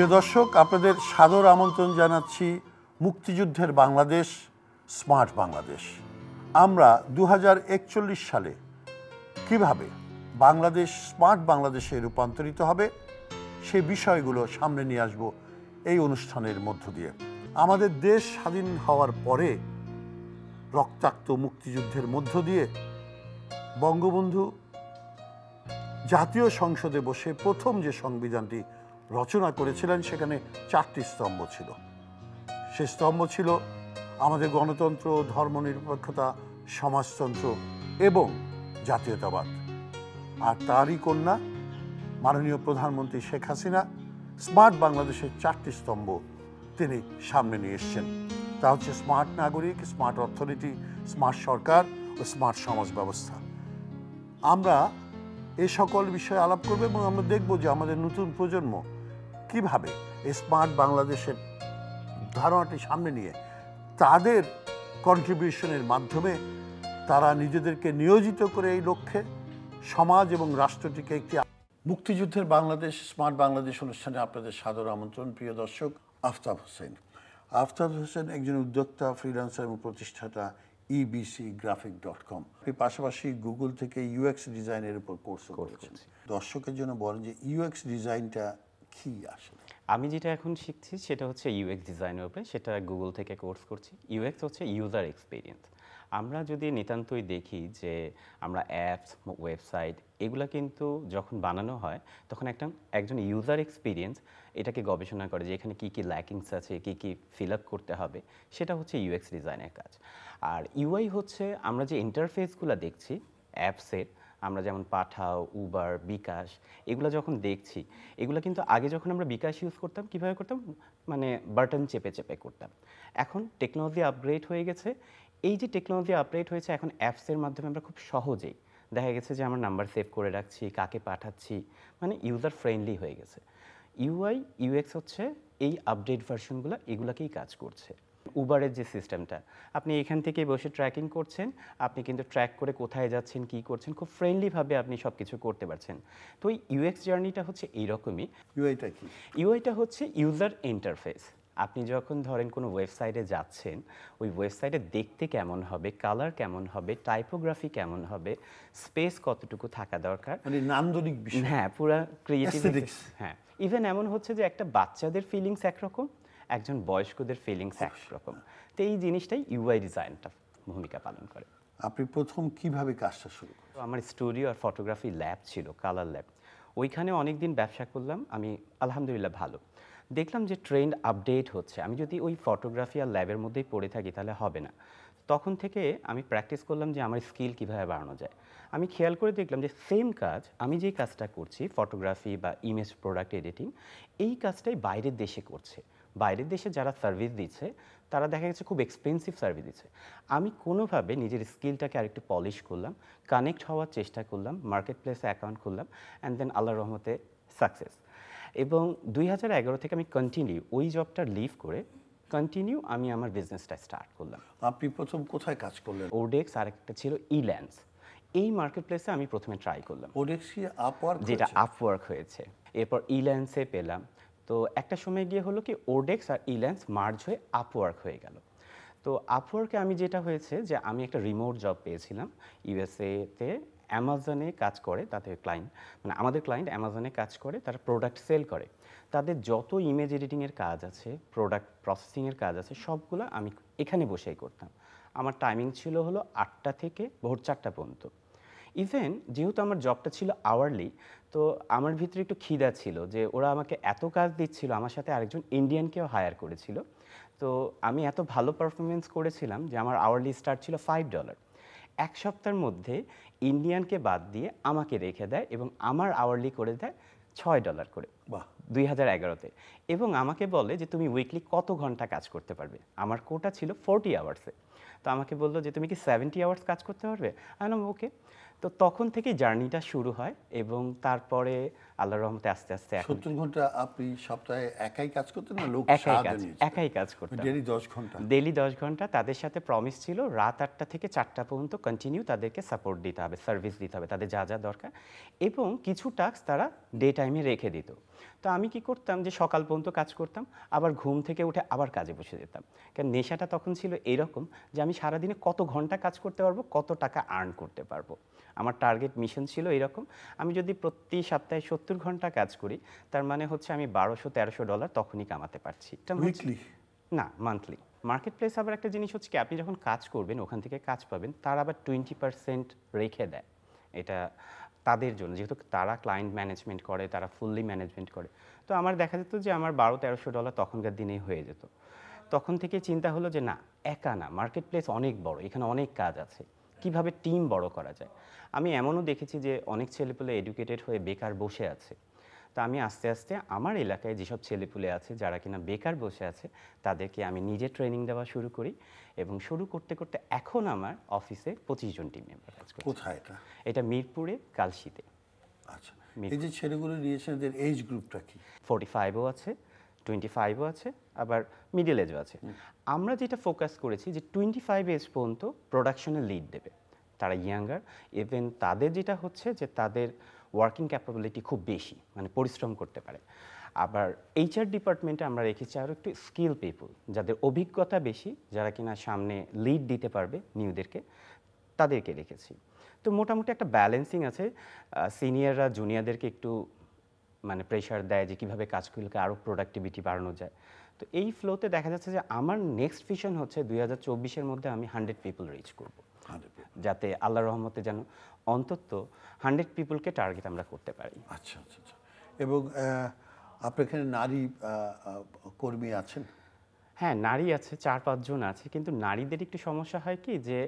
প্রিয় দর্শক আপনাদের সাদর আমন্ত্রণ জানাচ্ছি মুক্তিযুদ্ধের বাংলাদেশ স্মার্ট বাংলাদেশ আমরা দু সালে কিভাবে বাংলাদেশ স্মার্ট বাংলাদেশে রূপান্তরিত হবে সে বিষয়গুলো সামনে নিয়ে আসব এই অনুষ্ঠানের মধ্য দিয়ে আমাদের দেশ স্বাধীন হওয়ার পরে রক্তাক্ত মুক্তিযুদ্ধের মধ্য দিয়ে বঙ্গবন্ধু জাতীয় সংসদে বসে প্রথম যে সংবিধানটি রচনা করেছিলেন সেখানে চারটি স্তম্ভ ছিল সে স্তম্ভ ছিল আমাদের গণতন্ত্র ধর্মনিরপেক্ষতা সমাজতন্ত্র এবং জাতীয়তাবাদ আর তারই কন্যা মাননীয় প্রধানমন্ত্রী শেখ হাসিনা স্মার্ট বাংলাদেশের চারটি স্তম্ভ তিনি সামনে নিয়ে এসছেন তা হচ্ছে স্মার্ট নাগরিক স্মার্ট অর্থনীতি স্মার্ট সরকার ও স্মার্ট সমাজ ব্যবস্থা আমরা এ সকল বিষয়ে আলাপ করবো এবং আমরা দেখব যে আমাদের নতুন প্রজন্ম কিভাবে স্মার্ট বাংলাদেশের ধারণাটি সামনে নিয়ে তাদের কন্ট্রিবিউশনের মাধ্যমে তারা নিজেদেরকে নিয়োজিত করে এই লক্ষ্যে সমাজ এবং রাষ্ট্রটিকে একটি মুক্তিযুদ্ধের বাংলাদেশ স্মার্ট বাংলাদেশ অনুষ্ঠানে আপনাদের সাদর আমন্ত্রণ প্রিয় দর্শক আফতাব হোসেন আফতাব হোসেন একজন উদ্যোক্তা ফ্রিল্যান্সার এবং প্রতিষ্ঠাতা ইবিসি গ্রাফিক ডট কম আপনি পাশাপাশি গুগল থেকে ইউএক্স ডিজাইনের উপর কোর্স করেছেন দর্শকের জন্য বলেন যে ইউএক্স ডিজাইনটা কি আসলে আমি যেটা এখন শিখছি সেটা হচ্ছে ইউএক্স ডিজাইনের উপরে সেটা গুগল থেকে কোর্স করছি ইউএক্স হচ্ছে ইউজার এক্সপিরিয়েন্স আমরা যদি নিতান্তই দেখি যে আমরা অ্যাপস ওয়েবসাইট এগুলো কিন্তু যখন বানানো হয় তখন একটা একজন ইউজার এক্সপিরিয়েন্স এটাকে গবেষণা করে যে এখানে কী কী ল্যাকিংস আছে কী কী ফিল আপ করতে হবে সেটা হচ্ছে ইউএক্স ডিজাইনের কাজ আর ইউআই হচ্ছে আমরা যে ইন্টারফেসগুলো দেখছি অ্যাপসের আমরা যেমন পাঠাও উবার বিকাশ এগুলো যখন দেখছি এগুলো কিন্তু আগে যখন আমরা বিকাশ ইউজ করতাম কিভাবে করতাম মানে বাটন চেপে চেপে করতাম এখন টেকনোলজি আপগ্রেড হয়ে গেছে এই যে টেকনোলজি আপগ্রেড হয়েছে এখন অ্যাপসের মাধ্যমে আমরা খুব সহজেই দেখা গেছে যে আমার নাম্বার সেভ করে রাখছি কাকে পাঠাচ্ছি মানে ইউজার ফ্রেন্ডলি হয়ে গেছে ইউআই ইউএক্স হচ্ছে এই আপডেট ভার্সনগুলো এগুলোকেই কাজ করছে উবারের যে সিস্টেমটা আপনি এখান থেকে বসে ট্র্যাকিং করছেন আপনি কিন্তু ট্র্যাক করে কোথায় যাচ্ছেন কি করছেন খুব ফ্রেন্ডলিভাবে আপনি সব কিছু করতে পারছেন তো ওই ইউএক্স জার্নিটা হচ্ছে এইরকমই ইউআইটা কি ইউআইটা হচ্ছে ইউজার ইন্টারফেস আপনি যখন ধরেন কোনো ওয়েবসাইটে যাচ্ছেন ওই ওয়েবসাইটে দেখতে কেমন হবে কালার কেমন হবে টাইপোগ্রাফি কেমন হবে স্পেস কতটুকু থাকা দরকার মানে নান্দনিক বিষয় হ্যাঁ পুরো ক্রিয়েটিভ হ্যাঁ ইভেন এমন হচ্ছে যে একটা বাচ্চাদের ফিলিংস একরকম একজন বয়স্কদের ফিলিংস একরকম তো এই জিনিসটাই ইউআই ডিজাইনটা ভূমিকা পালন করে আপনি প্রথম কিভাবে কাজটা শুরু আমার স্টুডিও আর ফটোগ্রাফি ল্যাব ছিল কালার ল্যাব ওইখানে অনেক দিন ব্যবসা করলাম আমি আলহামদুলিল্লাহ ভালো দেখলাম যে ট্রেন্ড আপডেট হচ্ছে আমি যদি ওই ফটোগ্রাফি আর ল্যাবের মধ্যেই পড়ে থাকি তাহলে হবে না তখন থেকে আমি প্র্যাকটিস করলাম যে আমার স্কিল কিভাবে বাড়ানো যায় আমি খেয়াল করে দেখলাম যে সেম কাজ আমি যেই কাজটা করছি ফটোগ্রাফি বা ইমেজ প্রোডাক্ট এডিটিং এই কাজটাই বাইরের দেশে করছে বাইরের দেশে যারা সার্ভিস দিচ্ছে তারা দেখা গেছে খুব এক্সপেন্সিভ সার্ভিস দিচ্ছে আমি কোনোভাবে নিজের স্কিলটাকে আরেকটু পলিশ করলাম কানেক্ট হওয়ার চেষ্টা করলাম মার্কেট প্লেসে অ্যাকাউন্ট খুললাম অ্যান্ড দেন আল্লাহ রহমতে সাকসেস এবং দুই থেকে আমি কন্টিনিউ ওই জবটা লিভ করে কন্টিনিউ আমি আমার বিজনেসটা স্টার্ট করলাম আপনি প্রথম কোথায় কাজ করলেন ওডেক্স আর একটা ছিল ইল্যান্স এই মার্কেট প্লেসে আমি প্রথমে ট্রাই করলাম ওডেক্সি আপওয়ার্ক যেটা আপওয়ার্ক হয়েছে এরপর ইল্যান্সে পেলাম তো একটা সময় গিয়ে হলো কি ওডেক্স আর ইল্যান্স মার্জ হয়ে আপওয়ার্ক হয়ে গেল তো আপওয়ার্কে আমি যেটা হয়েছে যে আমি একটা রিমোট জব পেয়েছিলাম ইউএসএতে অ্যামাজনে কাজ করে তাদের ক্লায়েন্ট মানে আমাদের ক্লায়েন্ট অ্যামাজনে কাজ করে তারা প্রোডাক্ট সেল করে তাদের যত ইমেজ এডিটিংয়ের কাজ আছে প্রোডাক্ট প্রসেসিংয়ের কাজ আছে সবগুলো আমি এখানে বসেই করতাম আমার টাইমিং ছিল হলো আটটা থেকে ভোর চারটা পর্যন্ত ইভেন যেহেতু আমার জবটা ছিল আওয়ারলি তো আমার ভিতরে একটু খিদা ছিল যে ওরা আমাকে এত কাজ দিচ্ছিল আমার সাথে আরেকজন ইন্ডিয়ানকেও হায়ার করেছিল তো আমি এত ভালো পারফরমেন্স করেছিলাম যে আমার আওয়ারলি স্টার্ট ছিল ফাইভ ডলার এক সপ্তাহের মধ্যে ইন্ডিয়ানকে বাদ দিয়ে আমাকে রেখে দেয় এবং আমার আওয়ারলি করে দেয় ছয় ডলার করে বাহ দুই হাজার এগারোতে এবং আমাকে বলে যে তুমি উইকলি কত ঘন্টা কাজ করতে পারবে আমার কোটা ছিল ফোরটি আওয়ার্সে তো আমাকে বললো যে তুমি কি সেভেন্টি আওয়ার্স কাজ করতে পারবে আমি ওকে তো তখন থেকে জার্নিটা শুরু হয় এবং তারপরে আল্লাহর রহমতে আস্তে আস্তে সত্তর ঘন্টা আপনি সপ্তাহে একাই কাজ করতেন না লোক একাই কাজ একাই কাজ করতেন মানে ডেলি দশ ঘন্টা ডেলি দশ ঘন্টা তাদের সাথে প্রমিস ছিল রাত আটটা থেকে চারটা পর্যন্ত কন্টিনিউ তাদেরকে সাপোর্ট দিতে হবে সার্ভিস দিতে হবে তাদের যা যা দরকার এবং কিছু টাস্ক তারা ডে টাইমে রেখে দিত তো আমি কি করতাম যে সকাল পর্যন্ত কাজ করতাম আবার ঘুম থেকে উঠে আবার কাজে বসে যেতাম কারণ নেশাটা তখন ছিল এরকম যে আমি সারাদিনে কত ঘন্টা কাজ করতে পারবো কত টাকা আর্ন করতে পারবো আমার টার্গেট মিশন ছিল এরকম আমি যদি প্রতি সপ্তাহে সত্তর ঘন্টা কাজ করি তার মানে হচ্ছে আমি বারোশো তেরোশো ডলার তখনই কামাতে পারছি না মান্থলি মার্কেট প্লেস আবার একটা জিনিস হচ্ছে কি আপনি যখন কাজ করবেন ওখান থেকে কাজ পাবেন তার আবার টোয়েন্টি পার্সেন্ট রেখে দেয় এটা তাদের জন্য যেহেতু তারা ক্লায়েন্ট ম্যানেজমেন্ট করে তারা ফুললি ম্যানেজমেন্ট করে তো আমার দেখা যেত যে আমার বারো তেরোশো ডলার তখনকার দিনেই হয়ে যেত তখন থেকে চিন্তা হলো যে না একা না মার্কেট প্লেস অনেক বড় এখানে অনেক কাজ আছে কিভাবে টিম বড় করা যায় আমি এমনও দেখেছি যে অনেক ছেলেপেলে এডুকেটেড হয়ে বেকার বসে আছে তা আমি আস্তে আস্তে আমার এলাকায় যেসব ছেলেপুলে আছে যারা কিনা বেকার বসে আছে তাদেরকে আমি নিজে ট্রেনিং দেওয়া শুরু করি এবং শুরু করতে করতে এখন আমার অফিসে পঁচিশ জন টিম মেম্বার কাজ করে কোথায় এটা এটা মিরপুরে কালশিতে আচ্ছা এই যে ছেলেগুলো নিয়েছেন এদের এজ গ্রুপটা কি ফোর্টি ফাইভও আছে টোয়েন্টি ফাইভও আছে আবার মিডিল এজও আছে আমরা যেটা ফোকাস করেছি যে টোয়েন্টি ফাইভ এজ পর্যন্ত প্রোডাকশনে লিড দেবে তারা ইয়াঙ্গার ইভেন তাদের যেটা হচ্ছে যে তাদের ওয়ার্কিং ক্যাপাবিলিটি খুব বেশি মানে পরিশ্রম করতে পারে আবার এইচআর ডিপার্টমেন্টে আমরা রেখেছি আরও একটু স্কিল পিপুল যাদের অভিজ্ঞতা বেশি যারা কিনা সামনে লিড দিতে পারবে নিউদেরকে তাদেরকে রেখেছি তো মোটামুটি একটা ব্যালেন্সিং আছে সিনিয়ররা জুনিয়রদেরকে একটু মানে প্রেশার দেয় যে কীভাবে কাজগুলোকে আরও প্রোডাক্টিভিটি বাড়ানো যায় তো এই ফ্লোতে দেখা যাচ্ছে যে আমার নেক্সট ভিশন হচ্ছে দুই হাজার মধ্যে আমি হান্ড্রেড পিপল রিচ করবো যাতে আল্লাহ রহমতে যেন অন্তত হান্ড্রেড পিপুলকে টার্গেট আমরা করতে পারি আচ্ছা আচ্ছা আচ্ছা এবং আপনার এখানে নারী কর্মী আছেন হ্যাঁ নারী আছে চার পাঁচজন আছে কিন্তু নারীদের একটু সমস্যা হয় কি যে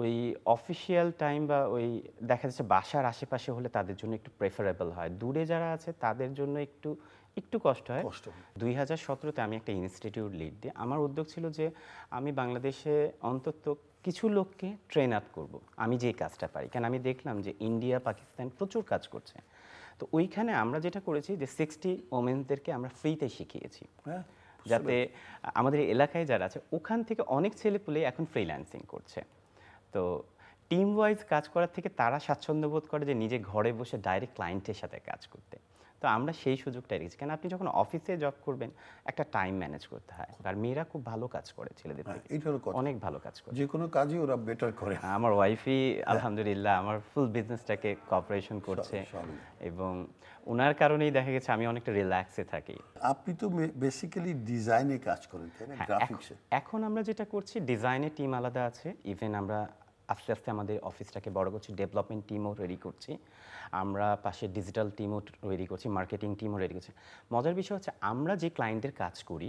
ওই অফিসিয়াল টাইম বা ওই দেখা যাচ্ছে বাসার আশেপাশে হলে তাদের জন্য একটু প্রেফারেবল হয় দূরে যারা আছে তাদের জন্য একটু একটু কষ্ট হয় কষ্ট দুই হাজার সতেরোতে আমি একটা ইনস্টিটিউট লিড দিই আমার উদ্যোগ ছিল যে আমি বাংলাদেশে অন্তত কিছু লোককে ট্রেন আপ করবো আমি যে কাজটা পারি কারণ আমি দেখলাম যে ইন্ডিয়া পাকিস্তান প্রচুর কাজ করছে তো ওইখানে আমরা যেটা করেছি যে সিক্সটি ওমেন্সদেরকে আমরা ফ্রিতে শিখিয়েছি হ্যাঁ, যাতে আমাদের এলাকায় যারা আছে ওখান থেকে অনেক ছেলে এখন ফ্রিল্যান্সিং করছে তো টিম ওয়াইজ কাজ করার থেকে তারা স্বাচ্ছন্দ্য বোধ করে যে নিজে ঘরে বসে ডাইরেক্ট ক্লায়েন্টের সাথে কাজ করতে তো আমরা সেই সুযোগটা রেখেছি কারণ আপনি যখন অফিসে জব করবেন একটা টাইম ম্যানেজ করতে হয় আর মেয়েরা খুব ভালো কাজ করে ছেলেদের হ্যাঁ, অনেক ভালো কাজ করে যে কোনো কাজই ওরা বেটার করে হ্যাঁ, আমার ওয়াইফই আলহামদুলিল্লাহ আমার ফুল বিজনেসটাকে কপারেশন করছে এবং ওনার কারণেই দেখা গেছে আমি অনেকটা রিল্যাক্সে থাকি আপনি তো বেসিক্যালি ডিজাইনে কাজ করেন তাই না হ্যাঁ, এখন আমরা যেটা করছি ডিজাইনে টিম আলাদা আছে ইভেন আমরা আস্তে আস্তে আমাদের অফিসটাকে বড় করছি ডেভেলপমেন্ট টিমও রেডি করছি আমরা পাশে ডিজিটাল টিমও রেডি করছি মার্কেটিং টিমও রেডি করছি মজার বিষয় হচ্ছে আমরা যে ক্লায়েন্টদের কাজ করি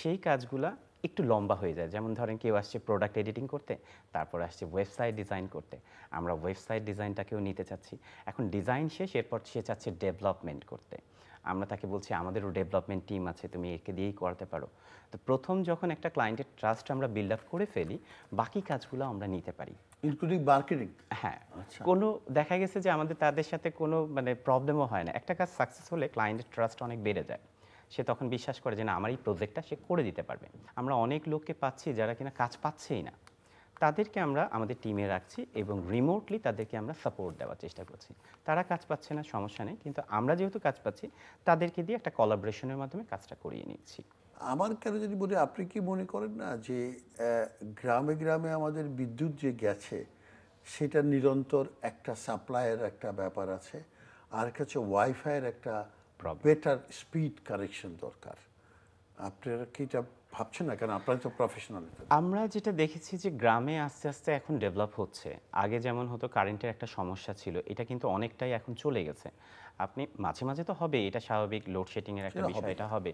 সেই কাজগুলা একটু লম্বা হয়ে যায় যেমন ধরেন কেউ আসছে প্রোডাক্ট এডিটিং করতে তারপর আসছে ওয়েবসাইট ডিজাইন করতে আমরা ওয়েবসাইট ডিজাইনটাকেও নিতে চাচ্ছি এখন ডিজাইন শেষ এরপর সে চাচ্ছে ডেভেলপমেন্ট করতে আমরা তাকে বলছি আমাদেরও ডেভেলপমেন্ট টিম আছে তুমি একে দিয়েই করাতে পারো তো প্রথম যখন একটা ক্লায়েন্টের ট্রাস্ট আমরা বিল্ড আপ করে ফেলি বাকি কাজগুলো আমরা নিতে পারি ইনক্লুডিং মার্কেটিং হ্যাঁ আচ্ছা। কোনো দেখা গেছে যে আমাদের তাদের সাথে কোনো মানে প্রবলেমও হয় না একটা কাজ সাকসেস হলে ক্লায়েন্টের ট্রাস্ট অনেক বেড়ে যায় সে তখন বিশ্বাস করে যে না আমার এই প্রজেক্টটা সে করে দিতে পারবে আমরা অনেক লোককে পাচ্ছি যারা কিনা কাজ পাচ্ছেই না তাদেরকে আমরা আমাদের টিমে রাখছি এবং রিমোটলি তাদেরকে আমরা সাপোর্ট দেওয়ার চেষ্টা করছি তারা কাজ পাচ্ছে না সমস্যা নেই কিন্তু আমরা যেহেতু কাজ পাচ্ছি তাদেরকে দিয়ে একটা কলাবরেশনের মাধ্যমে কাজটা করিয়ে নিচ্ছি আমার কেন যদি বলি আপনি কি মনে করেন না যে গ্রামে গ্রামে আমাদের বিদ্যুৎ যে গেছে সেটা নিরন্তর একটা সাপ্লাইয়ের একটা ব্যাপার আছে আর কাছে ওয়াইফাইয়ের একটা বেটার স্পিড কানেকশন দরকার আপনারা কি এটা ভাবছেন না কারণ আপনারা তো প্রফেশনাল আমরা যেটা দেখেছি যে গ্রামে আস্তে আস্তে এখন ডেভেলপ হচ্ছে আগে যেমন হতো কারেন্টের একটা সমস্যা ছিল এটা কিন্তু অনেকটাই এখন চলে গেছে আপনি মাঝে মাঝে তো হবে এটা স্বাভাবিক লোডশেডিংয়ের একটা বিষয় এটা হবে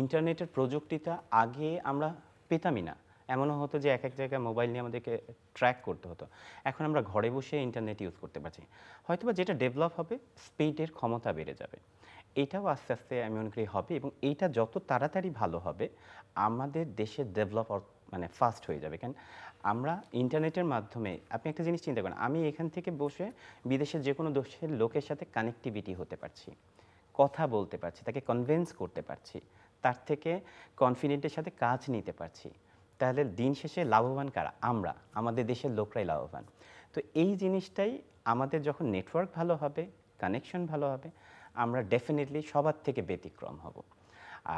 ইন্টারনেটের প্রযুক্তিটা আগে আমরা পেতামই না এমনও হতো যে এক এক জায়গায় মোবাইল নিয়ে আমাদেরকে ট্র্যাক করতে হতো এখন আমরা ঘরে বসে ইন্টারনেট ইউজ করতে পারছি হয়তোবা যেটা ডেভেলপ হবে স্পিডের ক্ষমতা বেড়ে যাবে এটাও আস্তে আস্তে আমি মনে করি হবে এবং এইটা যত তাড়াতাড়ি ভালো হবে আমাদের দেশের ডেভেলপ মানে ফাস্ট হয়ে যাবে কারণ আমরা ইন্টারনেটের মাধ্যমে আপনি একটা জিনিস চিন্তা করেন আমি এখান থেকে বসে বিদেশের যে কোনো দেশের লোকের সাথে কানেক্টিভিটি হতে পারছি কথা বলতে পারছি তাকে কনভেন্স করতে পারছি তার থেকে কনফিডেন্টের সাথে কাজ নিতে পারছি তাহলে দিন শেষে লাভবান কারা আমরা আমাদের দেশের লোকরাই লাভবান তো এই জিনিসটাই আমাদের যখন নেটওয়ার্ক ভালো হবে কানেকশন ভালো হবে আমরা ডেফিনেটলি সবার থেকে ব্যতিক্রম হব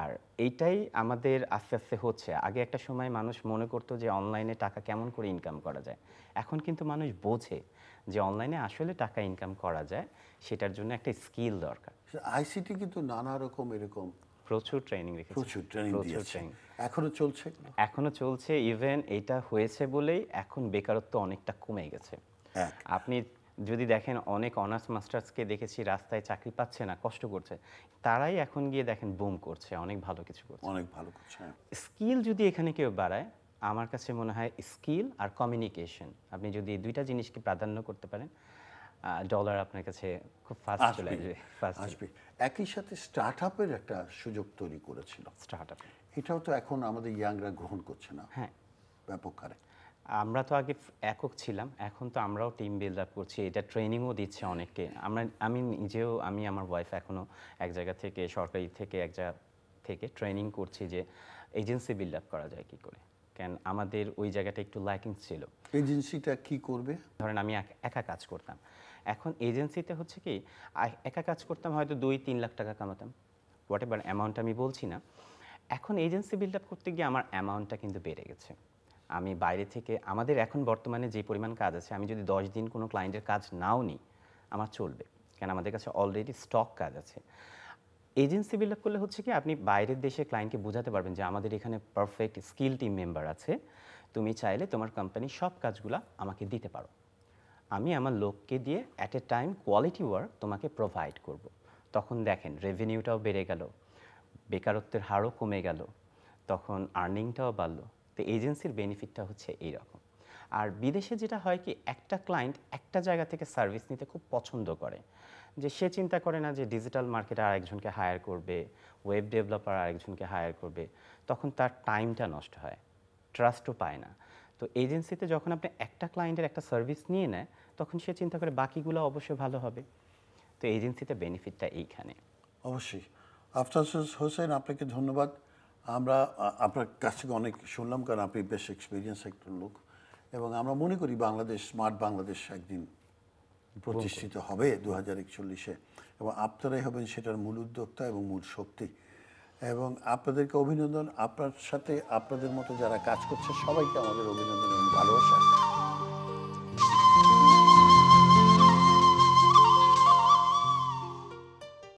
আর এইটাই আমাদের আস্তে আস্তে হচ্ছে আগে একটা সময় মানুষ মনে করতো যে অনলাইনে টাকা কেমন করে ইনকাম করা যায় এখন কিন্তু মানুষ বোঝে যে অনলাইনে আসলে টাকা ইনকাম করা যায় সেটার জন্য একটা স্কিল দরকার আইসিটি কিন্তু নানা রকম এরকম প্রচুর ট্রেনিং রেখেছে প্রচুর ট্রেনিং দিয়েছে এখনো চলছে এখনো চলছে ইভেন এটা হয়েছে বলেই এখন বেকারত্ব অনেকটা কমে গেছে আপনি যদি দেখেন অনেক অনার্স মাস্টার্সকে দেখেছি রাস্তায় চাকরি পাচ্ছে না কষ্ট করছে তারাই এখন গিয়ে দেখেন বুম করছে অনেক ভালো কিছু করছে অনেক ভালো করছে স্কিল হ্যাঁ। যদি এখানে কেউ বাড়ায় আমার কাছে মনে হয় স্কিল আর কমিউনিকেশন আপনি যদি দুইটা জিনিসকে প্রাধান্য করতে পারেন ডলার আপনার কাছে খুব ফাস্ট চলে আসবে আসবে একই সাথে স্টার্ট আপের একটা সুযোগ তৈরি করেছিল স্টার্ট আপ এটাও তো এখন আমাদের ইয়াংরা গ্রহণ করছে না হ্যাঁ ব্যাপক হারে আমরা তো আগে একক ছিলাম এখন তো আমরাও টিম বিল্ড আপ করছি এটা ট্রেনিংও দিচ্ছে অনেককে আমরা আমি নিজেও আমি আমার ওয়াইফ এখনও এক জায়গা থেকে সরকারি থেকে এক জায়গা থেকে ট্রেনিং করছি যে এজেন্সি বিল্ড আপ করা যায় কি করে কেন আমাদের ওই জায়গাটা একটু লাইকিং ছিল এজেন্সিটা কি করবে ধরেন আমি একা কাজ করতাম এখন এজেন্সিতে হচ্ছে কি একা কাজ করতাম হয়তো দুই তিন লাখ টাকা কামাতাম হোয়াট এভার অ্যামাউন্ট আমি বলছি না এখন এজেন্সি বিল্ড আপ করতে গিয়ে আমার অ্যামাউন্টটা কিন্তু বেড়ে গেছে আমি বাইরে থেকে আমাদের এখন বর্তমানে যে পরিমাণ কাজ আছে আমি যদি দশ দিন কোনো ক্লায়েন্টের কাজ নাও নিই আমার চলবে কেন আমাদের কাছে অলরেডি স্টক কাজ আছে এজেন্সি বিল্ড করলে হচ্ছে কি আপনি বাইরের দেশে ক্লায়েন্টকে বোঝাতে পারবেন যে আমাদের এখানে পারফেক্ট স্কিল টিম মেম্বার আছে তুমি চাইলে তোমার কোম্পানি সব কাজগুলো আমাকে দিতে পারো আমি আমার লোককে দিয়ে at a time quality work তোমাকে প্রোভাইড করব। তখন দেখেন রেভিনিউটাও বেড়ে গেল বেকারত্বের হারও কমে গেল তখন আর্নিংটাও বাড়লো তো এজেন্সির বেনিফিটটা হচ্ছে এইরকম আর বিদেশে যেটা হয় কি একটা ক্লায়েন্ট একটা জায়গা থেকে সার্ভিস নিতে খুব পছন্দ করে যে সে চিন্তা করে না যে ডিজিটাল মার্কেটে একজনকে হায়ার করবে ওয়েব ডেভেলপার আরেকজনকে হায়ার করবে তখন তার টাইমটা নষ্ট হয় ট্রাস্টও পায় না তো এজেন্সিতে যখন আপনি একটা ক্লায়েন্টের একটা সার্ভিস নিয়ে নেয় তখন সে চিন্তা করে বাকিগুলো অবশ্যই ভালো হবে তো এজেন্সিতে বেনিফিটটা এইখানে অবশ্যই আফতার হোসেন আপনাকে ধন্যবাদ আমরা আপনার কাছ থেকে অনেক শুনলাম কারণ আপনি বেশ এক্সপিরিয়েন্স একটা লোক এবং আমরা মনে করি বাংলাদেশ স্মার্ট বাংলাদেশ একদিন প্রতিষ্ঠিত হবে দু হাজার একচল্লিশে এবং আপনারাই হবেন সেটার মূল উদ্যোক্তা এবং মূল শক্তি এবং আপনাদেরকে অভিনন্দন আপনার সাথে আপনাদের মতো যারা কাজ করছে সবাইকে আমাদের অভিনন্দন এবং ভালোবাসা